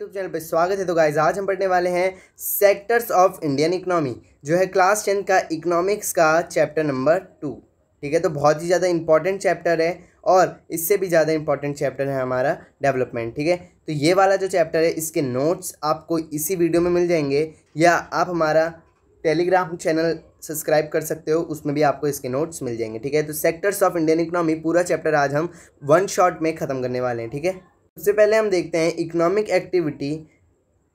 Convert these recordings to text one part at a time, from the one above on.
YouTube channel पर स्वागत है तो गाइज आज हम पढ़ने वाले हैं सेक्टर्स ऑफ इंडियन इकोनॉमी जो है क्लास टेंथ का इकोनॉमिक्स का चैप्टर नंबर टू ठीक है तो बहुत ही ज़्यादा इंपॉर्टेंट चैप्टर है और इससे भी ज़्यादा इंपॉर्टेंट चैप्टर है हमारा डेवलपमेंट ठीक है तो ये वाला जो चैप्टर है इसके नोट्स आपको इसी वीडियो में मिल जाएंगे या आप हमारा टेलीग्राम चैनल सब्सक्राइब कर सकते हो उसमें भी आपको इसके नोट्स मिल जाएंगे ठीक है तो सेक्टर्स ऑफ इंडियन इकोनॉमी पूरा चैप्टर आज हम वन शॉट में ख़त्म करने वाले हैं ठीक है सबसे पहले हम देखते हैं economic activity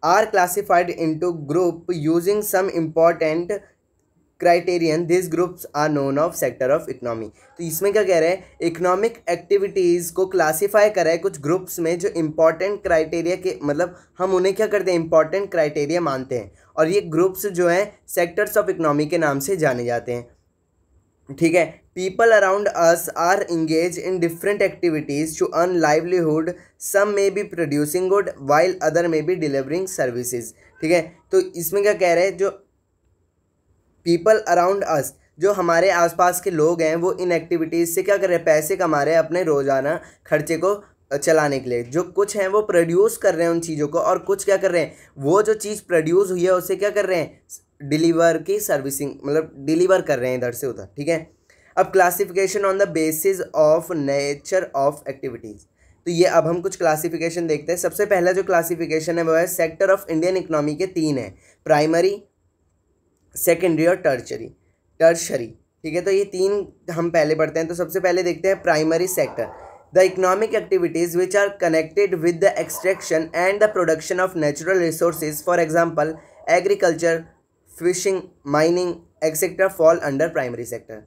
are classified into group using some important criterion this groups are known of sector of economy तो इसमें क्या कह रहे हैं इकोनॉमिक एक्टिविटीज़ को क्लासीफाई करा है कुछ ग्रुप्स में जो इम्पॉर्टेंट क्राइटेरिया के मतलब हम उन्हें क्या करते हैं इम्पॉर्टेंट क्राइटेरिया मानते हैं और ये ग्रुप्स जो हैं सेक्टर्स ऑफ इकोनॉमी के नाम से जाने जाते हैं ठीक है people around us are engage in different activities to earn livelihood some may be producing good while other may be delivering services ठीक है तो इसमें क्या कह रहे हैं जो पीपल अराउंड अस जो हमारे आसपास के लोग हैं वो इन एक्टिविटीज़ से क्या कर रहे हैं पैसे कमा रहे हैं अपने रोज़ाना खर्चे को चलाने के लिए जो कुछ हैं वो प्रोड्यूस कर रहे हैं उन चीज़ों को और कुछ क्या कर रहे हैं वो जो चीज़ प्रोड्यूस हुई है उसे क्या कर रहे हैं डिलीवर की सर्विसिंग मतलब डिलीवर कर रहे हैं इधर से उधर ठीक है अब classification on the basis of nature of activities तो ये अब हम कुछ क्लासिफिकेशन देखते हैं सबसे पहला जो क्लासिफिकेशन है वो है सेक्टर ऑफ इंडियन इकोनॉमी के तीन है प्राइमरी सेकेंडरी और टर्चरी टर्शरी ठीक है तो ये तीन हम पहले पढ़ते हैं तो सबसे पहले देखते हैं primary sector the economic activities which are connected with the extraction and the production of natural resources for example agriculture fishing mining etcetera fall under primary sector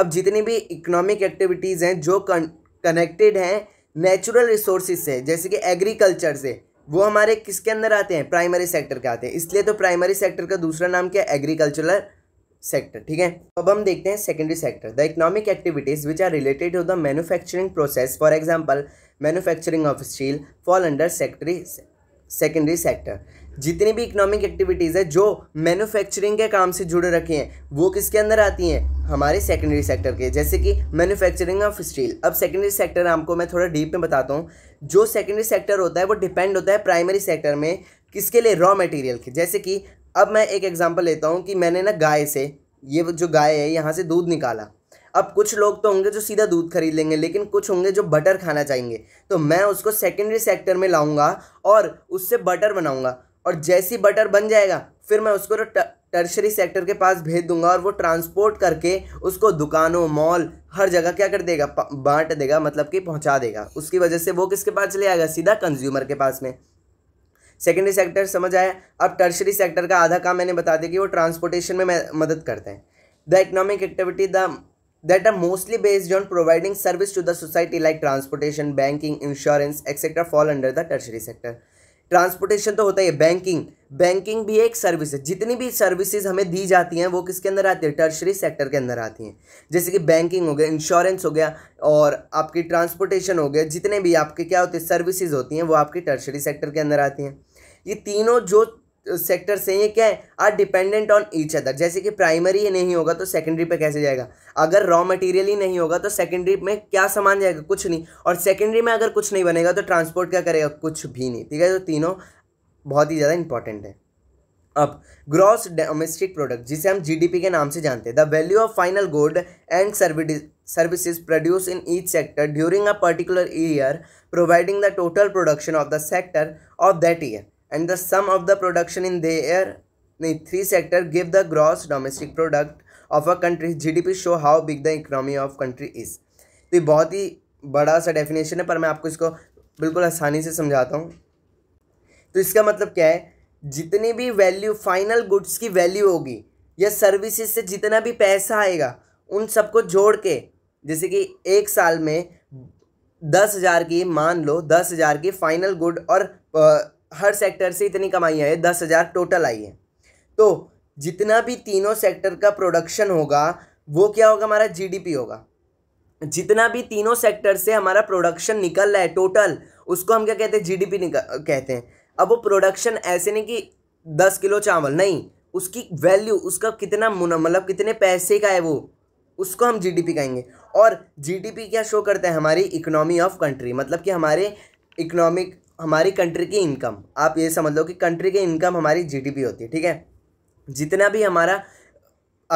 अब जितनी भी इकोनॉमिक एक्टिविटीज़ हैं जो कनेक्टेड हैं नेचुरल रिसोर्सेज से जैसे कि agriculture से वो हमारे किसके अंदर आते हैं प्राइमरी सेक्टर के आते हैं इसलिए तो प्राइमरी सेक्टर का दूसरा नाम क्या एग्रीकल्चरल सेक्टर ठीक है अब हम देखते हैं secondary sector the economic activities which are related to the manufacturing process for example manufacturing of steel fall under sector secondary sector जितनी भी इकोनॉमिक एक्टिविटीज़ है जो मैन्युफैक्चरिंग के काम से जुड़े रखे हैं वो किसके अंदर आती हैं हमारे सेकेंडरी सेक्टर के जैसे कि मैन्युफैक्चरिंग ऑफ स्टील अब सेकेंडरी सेक्टर आपको मैं थोड़ा डीप में बताता हूँ जो सेकेंडरी सेक्टर होता है वो डिपेंड होता है प्राइमरी सेक्टर में किसके लिए रॉ मटेरियल के जैसे कि अब मैं एक एग्जांपल लेता हूँ कि मैंने ना गाय से ये जो गाय है यहाँ से दूध निकाला अब कुछ लोग तो होंगे जो सीधा दूध खरीद लेंगे लेकिन कुछ होंगे जो बटर खाना चाहेंगे तो मैं उसको सेकेंडरी सेक्टर में लाऊंगा और उससे बटर बनाऊंगा और जैसी बटर बन जाएगा फिर मैं उसको तो टर्शरी सेक्टर के पास भेज दूंगा और वो ट्रांसपोर्ट करके उसको दुकानों मॉल हर जगह क्या कर देगा बांट देगा मतलब कि पहुंचा देगा उसकी वजह से वो किसके पास चले आएगा सीधा कंज्यूमर के पास में सेकेंडरी सेक्टर समझ आया अब टर्शरी सेक्टर का आधा काम मैंने बता दिया कि वो ट्रांसपोर्टेशन में मदद करते हैं the economic activity the that are mostly based on providing service to the society like transportation banking insurance etcetera fall under the tertiary sector transportation तो होता ही है बैंकिंग बैंकिंग भी एक सर्विस है जितनी भी सर्विसेज हमें दी जाती हैं वो किसके अंदर आती है टर्शरी सेक्टर के अंदर आती हैं जैसे कि बैंकिंग हो गया इंश्योरेंस हो गया और आपकी ट्रांसपोर्टेशन हो गया जितने भी आपके क्या होते हैं सर्विसेज होती हैं वो आपकी टर्शरी सेक्टर के अंदर आती हैं ये तीनों जो सेक्टर से ये क्या है are dependent on each other जैसे कि प्राइमरी ये नहीं होगा तो सेकेंडरी पे कैसे जाएगा अगर रॉ मटेरियल ही नहीं होगा तो सेकेंडरी में क्या सामान जाएगा कुछ नहीं और सेकेंडरी में अगर कुछ नहीं बनेगा तो ट्रांसपोर्ट क्या करेगा कुछ भी नहीं ठीक है तो तीनों बहुत ही ज़्यादा इंपॉर्टेंट है अब ग्रॉस डोमेस्टिक प्रोडक्ट जिसे हम जीडीपी के नाम से जानते हैं the value of final good and services produce in each sector during a particular year providing the total production of the sector of that year and the sum of the production in their three sector give the gross domestic product of a country GDP show how big the economy of country is तो ये बहुत ही बड़ा सा definition है पर मैं आपको इसको बिल्कुल आसानी से समझाता हूँ तो इसका मतलब क्या है जितनी भी वैल्यू फाइनल गुड्स की वैल्यू होगी या सर्विसेज से जितना भी पैसा आएगा उन सबको जोड़ के जैसे कि एक साल में दस हज़ार की मान लो दस हज़ार की फाइनल गुड और हर सेक्टर से इतनी कमाई आई है दस हज़ार टोटल आई है तो जितना भी तीनों सेक्टर का प्रोडक्शन होगा वो क्या होगा हमारा जीडीपी होगा जितना भी तीनों सेक्टर से हमारा प्रोडक्शन निकल रहा है टोटल उसको हम क्या कहते हैं जीडीपी निकल कहते हैं अब वो प्रोडक्शन ऐसे नहीं कि दस किलो चावल नहीं उसकी वैल्यू उसका कितना मुना मतलब कितने पैसे का है वो उसको हम जीडीपी कहेंगे और जीडीपी क्या शो करता है हमारी इकोनॉमी ऑफ कंट्री मतलब कि हमारे इकोनॉमिक हमारी कंट्री की इनकम आप ये समझ लो कि कंट्री की इनकम हमारी जीडीपी होती है ठीक है जितना भी हमारा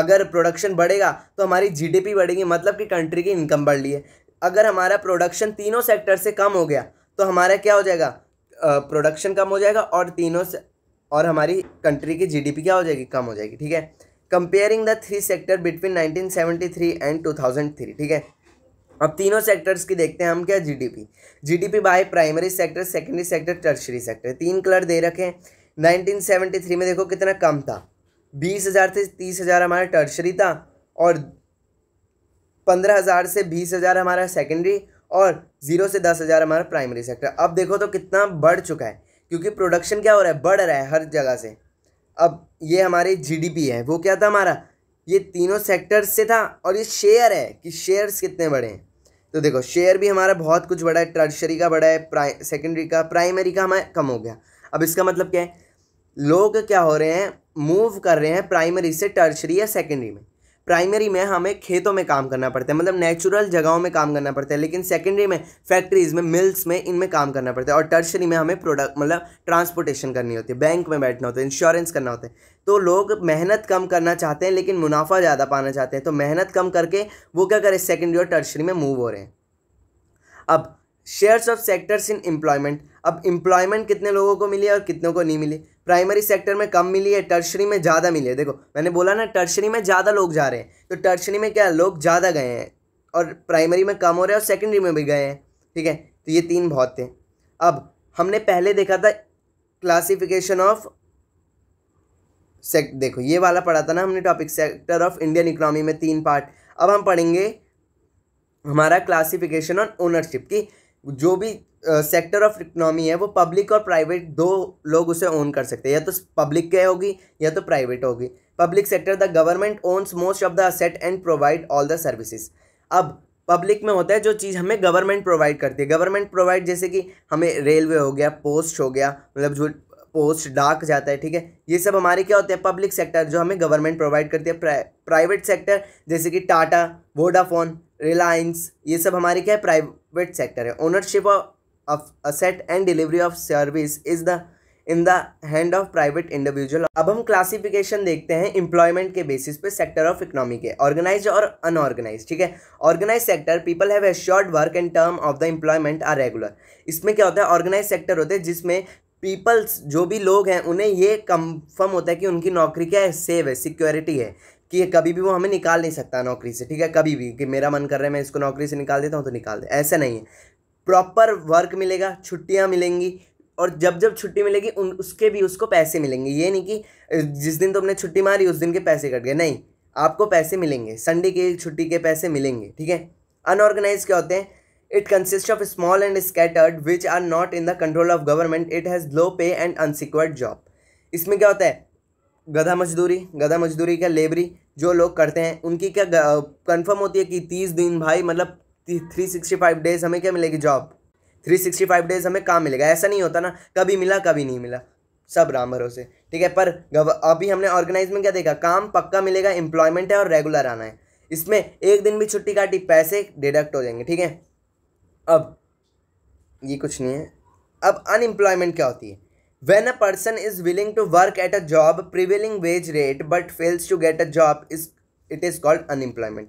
अगर प्रोडक्शन बढ़ेगा तो हमारी जीडीपी बढ़ेगी मतलब कि कंट्री की इनकम बढ़ रही है अगर हमारा प्रोडक्शन तीनों सेक्टर से कम हो गया तो हमारा क्या हो जाएगा प्रोडक्शन कम हो जाएगा और तीनों से और हमारी कंट्री की जीडीपी क्या हो जाएगी कम हो जाएगी ठीक है comparing the three sector between 1973 and 2003 ठीक है अब तीनों सेक्टर्स की देखते हैं हम क्या GDP GDP by primary sector secondary sector tertiary sector तीन कलर दे रखे हैं थ्री में देखो कितना कम था बीस हज़ार से तीस हज़ार हमारा टर्शरी था और पंद्रह हज़ार से बीस हज़ार हमारा सेकेंडरी और ज़ीरो से दस हज़ार हमारा प्राइमरी सेक्टर अब देखो तो कितना बढ़ चुका है क्योंकि प्रोडक्शन क्या हो रहा है बढ़ रहा है हर जगह से अब ये हमारी जीडीपी है वो क्या था हमारा ये तीनों सेक्टर्स से था और ये शेयर है कि शेयर्स कितने बढ़े हैं तो देखो शेयर भी हमारा बहुत कुछ बड़ा है टर्शरी का बड़ा है प्राइ सेकेंडरी का प्राइमरी का हमारा कम हो गया अब इसका मतलब क्या है लोग क्या हो रहे हैं मूव कर रहे हैं प्राइमरी से टर्शरी या सेकेंडरी में प्राइमरी में हमें खेतों में काम करना पड़ता है मतलब नेचुरल जगहों में काम करना पड़ता है लेकिन सेकेंडरी में फैक्ट्रीज़ में मिल्स में इनमें काम करना पड़ता है और टर्शरी में हमें प्रोडक्ट मतलब ट्रांसपोर्टेशन करनी होती है बैंक में बैठना होता है इंश्योरेंस करना होता है तो लोग मेहनत कम करना चाहते हैं लेकिन मुनाफा ज़्यादा पाना चाहते हैं तो मेहनत कम करके वो क्या करें सेकेंडरी और टर्शरी में मूव हो रहे हैं अब shares of sectors in employment अब एम्प्लॉयमेंट कितने लोगों को मिली है और कितनों को नहीं मिली प्राइमरी सेक्टर में कम मिली है टर्शरी में ज़्यादा मिली है देखो मैंने बोला ना टर्शरी में ज़्यादा लोग जा रहे हैं तो टर्शरी में क्या लोग ज़्यादा गए हैं और प्राइमरी में कम हो रहे हैं और सेकेंडरी में भी गए हैं ठीक है तो ये तीन बहुत थे अब हमने पहले देखा था क्लासिफिकेशन ऑफ सेक्ट देखो ये वाला पढ़ा था ना हमने topic sector of Indian economy में तीन पार्ट अब हम पढ़ेंगे हमारा क्लासिफिकेशन ऑन ओनरशिप की जो भी सेक्टर ऑफ इकनॉमी है वो पब्लिक और प्राइवेट दो लोग उसे ओन कर सकते हैं या तो पब्लिक के होगी या तो प्राइवेट होगी public sector the government owns most of the asset and provide all the services अब पब्लिक में होता है जो चीज़ हमें गवर्नमेंट प्रोवाइड करती है गवर्नमेंट प्रोवाइड जैसे कि हमें रेलवे हो गया पोस्ट हो गया मतलब जो पोस्ट डाक जाता है ठीक है ये सब हमारे क्या होते हैं पब्लिक सेक्टर जो हमें गवर्नमेंट प्रोवाइड करती है प्राइवेट सेक्टर जैसे कि टाटा वोडाफोन रिलायंस ये सब हमारे क्या है प्राइवेट सेक्टर है ownership of asset and delivery of service is the in the hand of private individual अब हम क्लासिफिकेशन देखते हैं इंप्लॉयमेंट के बेसिस पे सेक्टर ऑफ इकोनॉमी के ऑर्गेनाइज और अनऑर्गेनाइज ठीक है organise sector people have assured work and term of the employment are regular इसमें क्या होता है ऑर्गेनाइज सेक्टर होते हैं जिसमें पीपल्स जो भी लोग हैं उन्हें ये कंफर्म होता है कि उनकी नौकरी क्या है सेव है सिक्योरिटी है कि ये कभी भी वो हमें निकाल नहीं सकता नौकरी से ठीक है कभी भी कि मेरा मन कर रहा है मैं इसको नौकरी से निकाल देता हूँ तो निकाल दे ऐसा नहीं है प्रॉपर वर्क मिलेगा छुट्टियाँ मिलेंगी और जब जब छुट्टी मिलेगी उन उसके भी उसको पैसे मिलेंगे ये नहीं कि जिस दिन तुमने छुट्टी मारी उस दिन के पैसे कट गए नहीं आपको पैसे मिलेंगे संडे के छुट्टी के पैसे मिलेंगे ठीक है अनऑर्गेनाइज क्या होते हैं it consist of small and scattered which are not in the control of government it has low pay and unsecured job इसमें क्या होता है गधा मजदूरी गधा मजदूरी क्या लेबरी जो लोग करते हैं उनकी क्या कंफर्म होती है कि तीस दिन भाई मतलब थ्री सिक्सटी फाइव डेज़ हमें क्या मिलेगी job three sixty five days हमें काम मिलेगा ऐसा नहीं होता ना कभी मिला कभी नहीं मिला सब राम भरोसे ठीक है पर अभी हमने ऑर्गेनाइज में क्या देखा काम पक्का मिलेगा एम्प्लॉयमेंट है और रेगुलर आना है इसमें एक दिन भी छुट्टी काटी पैसे डिडक्ट हो जाएंगे ठीक है अब ये कुछ नहीं है अब अनएम्प्लॉयमेंट क्या होती है When a person is willing to work at a job prevailing wage rate but fails to get a job is it is called unemployment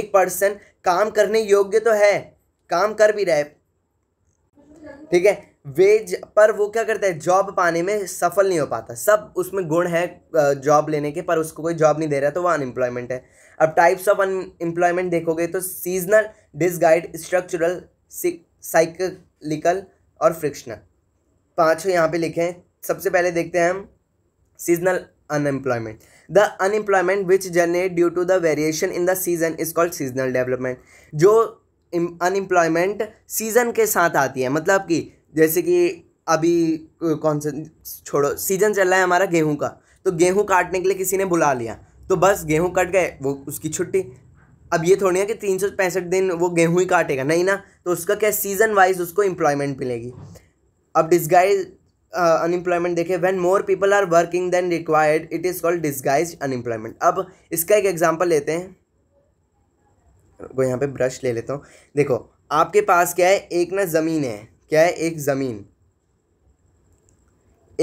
एक पर्सन काम करने योग्य तो है काम कर भी रहा है ठीक है वेज पर वो क्या करता है जॉब पाने में सफल नहीं हो पाता सब उसमें गुण है जॉब लेने के पर उसको कोई जॉब नहीं दे रहा तो वह अनएम्प्लॉयमेंट है अब टाइप्स ऑफ अनएम्प्लॉयमेंट देखोगे तो सीजनल डिसगाइड स्ट्रक्चरल साइकलिकल और फ्रिक्शनल पाँच यहाँ पे लिखे हैं सबसे पहले देखते हैं हम seasonal unemployment the unemployment which generate due to the variation in the season is called seasonal development जो अनएम्प्लॉयमेंट सीज़न के साथ आती है मतलब कि जैसे कि अभी कौन सा छोड़ो सीज़न चल रहा है हमारा गेहूं का तो गेहूं काटने के लिए किसी ने बुला लिया तो बस गेहूं कट गए वो उसकी छुट्टी अब ये थोड़ी है कि तीन सौ पैंसठ दिन वो गेहूं ही काटेगा नहीं ना तो उसका क्या सीज़न वाइज उसको एम्प्लॉयमेंट मिलेगी अब डिस्गाइज अनएम्प्लॉयमेंट देखें when more people are working then required it is called disguise unemployment अब इसका एक एग्जाम्पल लेते हैं को यहाँ पे ब्रश ले लेता हूँ देखो आपके पास क्या है एक ना ज़मीन है क्या है एक ज़मीन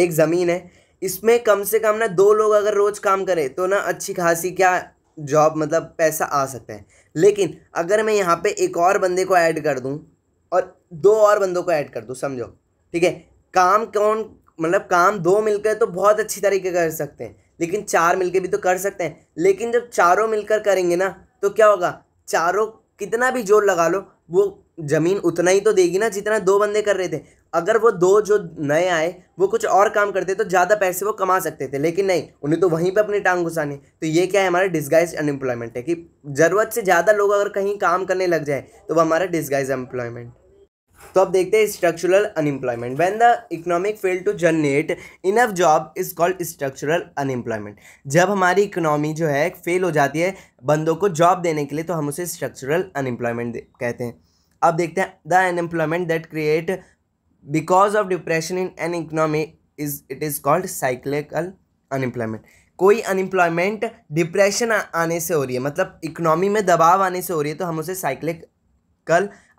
एक ज़मीन है इसमें कम से कम ना दो लोग अगर रोज़ काम करें तो ना अच्छी खासी क्या जॉब मतलब पैसा आ सकता है लेकिन अगर मैं यहाँ पे एक और बंदे को ऐड कर दूँ और दो और बंदों को ऐड कर दूँ समझो ठीक है काम कौन मतलब काम दो मिलकर तो बहुत अच्छी तरीके कर सकते हैं लेकिन चार मिलकर भी तो कर सकते हैं लेकिन जब चारों मिलकर करेंगे ना तो क्या होगा चारों कितना भी जोर लगा लो वो ज़मीन उतना ही तो देगी ना जितना दो बंदे कर रहे थे अगर वो दो जो नए आए वो कुछ और काम करते तो ज़्यादा पैसे वो कमा सकते थे लेकिन नहीं उन्हें तो वहीं पे अपनी टांग घुसानी तो ये क्या है हमारा डिस्गाइज अनएम्प्लॉयमेंट है कि ज़रूरत से ज़्यादा लोग अगर कहीं काम करने लग जाए तो वो हमारा डिस्गाइज एम्प्लॉयमेंट तो अब देखते हैं structural unemployment when the economic fail to generate enough job is called structural unemployment जब हमारी इकोनॉमी जो है फेल हो जाती है बंदों को जॉब देने के लिए तो हम उसे स्ट्रक्चरल अनएम्प्लॉयमेंट कहते हैं अब देखते हैं the unemployment that create because of depression in an economy is it is called cyclical unemployment कोई अनएम्प्लॉयमेंट डिप्रेशन आने से हो रही है मतलब इकोनॉमी में दबाव आने से हो रही है तो हम उसे साइक्लिकल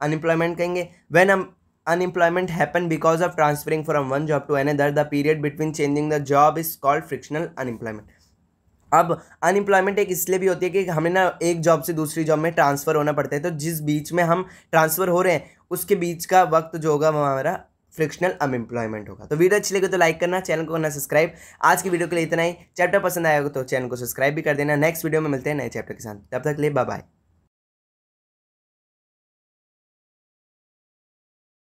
अनएम्प्लॉयमेंट कहेंगे when unemployment happen because of transferring from one job to to other the period between changing the job is called frictional unemployment अब अनएम्प्लॉयमेंट एक इसलिए भी होती है कि हमें ना एक जॉब से दूसरी जॉब में ट्रांसफ़र होना पड़ता है तो जिस बीच में हम ट्रांसफ़र हो रहे हैं उसके बीच का वक्त जो होगा वो हमारा फ्रिक्शनल अनएम्प्लॉयमेंट होगा तो वीडियो अच्छी लगे तो लाइक करना चैनल को करना सब्सक्राइब आज की वीडियो के लिए इतना ही चैप्टर पसंद आएगा तो चैनल को सब्सक्राइब भी कर देना नेक्स्ट वीडियो में मिलते हैं नए चैप्टर के साथ तब तक ले बाय